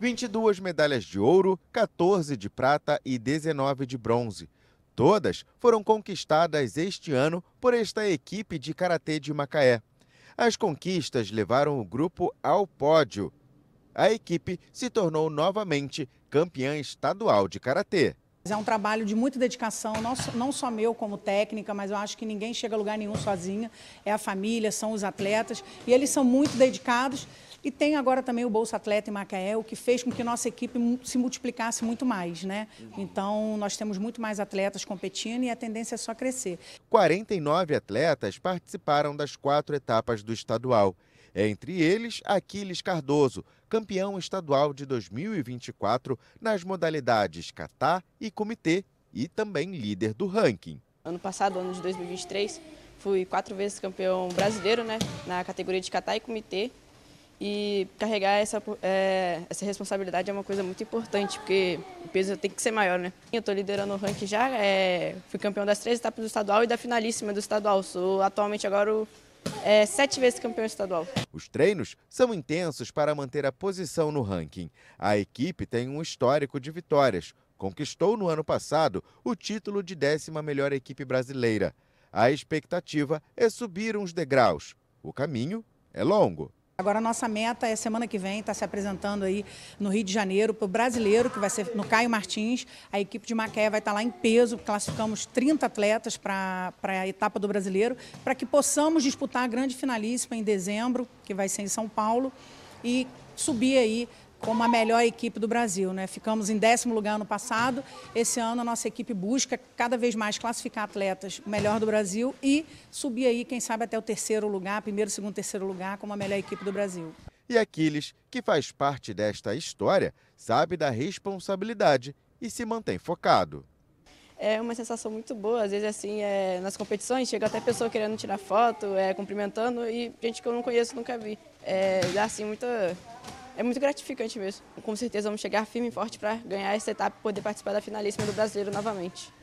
22 medalhas de ouro, 14 de prata e 19 de bronze. Todas foram conquistadas este ano por esta equipe de karatê de Macaé. As conquistas levaram o grupo ao pódio. A equipe se tornou novamente campeã estadual de karatê. É um trabalho de muita dedicação, não só meu como técnica, mas eu acho que ninguém chega a lugar nenhum sozinha. É a família, são os atletas e eles são muito dedicados. E tem agora também o Bolsa Atleta em Macaé, o que fez com que nossa equipe se multiplicasse muito mais, né? Uhum. Então, nós temos muito mais atletas competindo e a tendência é só crescer. 49 atletas participaram das quatro etapas do estadual. Entre eles, Aquiles Cardoso, campeão estadual de 2024 nas modalidades Catar e Comitê e também líder do ranking. Ano passado, ano de 2023, fui quatro vezes campeão brasileiro né, na categoria de Catar e Comitê. E carregar essa, é, essa responsabilidade é uma coisa muito importante, porque o peso tem que ser maior, né? Eu estou liderando o ranking já, é, fui campeão das três etapas do estadual e da finalíssima do estadual. Sou atualmente agora o é, sete vezes campeão estadual. Os treinos são intensos para manter a posição no ranking. A equipe tem um histórico de vitórias. Conquistou no ano passado o título de décima melhor equipe brasileira. A expectativa é subir uns degraus. O caminho é longo. Agora, nossa meta é semana que vem estar tá se apresentando aí no Rio de Janeiro para o brasileiro, que vai ser no Caio Martins. A equipe de Maquia vai estar tá lá em peso. Classificamos 30 atletas para a etapa do brasileiro, para que possamos disputar a grande finalíssima em dezembro, que vai ser em São Paulo, e subir aí como a melhor equipe do Brasil. Né? Ficamos em décimo lugar ano passado. Esse ano a nossa equipe busca cada vez mais classificar atletas melhor do Brasil e subir aí, quem sabe, até o terceiro lugar, primeiro, segundo, terceiro lugar, como a melhor equipe do Brasil. E Aquiles, que faz parte desta história, sabe da responsabilidade e se mantém focado. É uma sensação muito boa, às vezes assim, é, nas competições chega até pessoa querendo tirar foto, é, cumprimentando e gente que eu não conheço, nunca vi. É, dá assim muita é muito gratificante mesmo. Com certeza vamos chegar firme e forte para ganhar essa etapa e poder participar da finalíssima do Brasileiro novamente.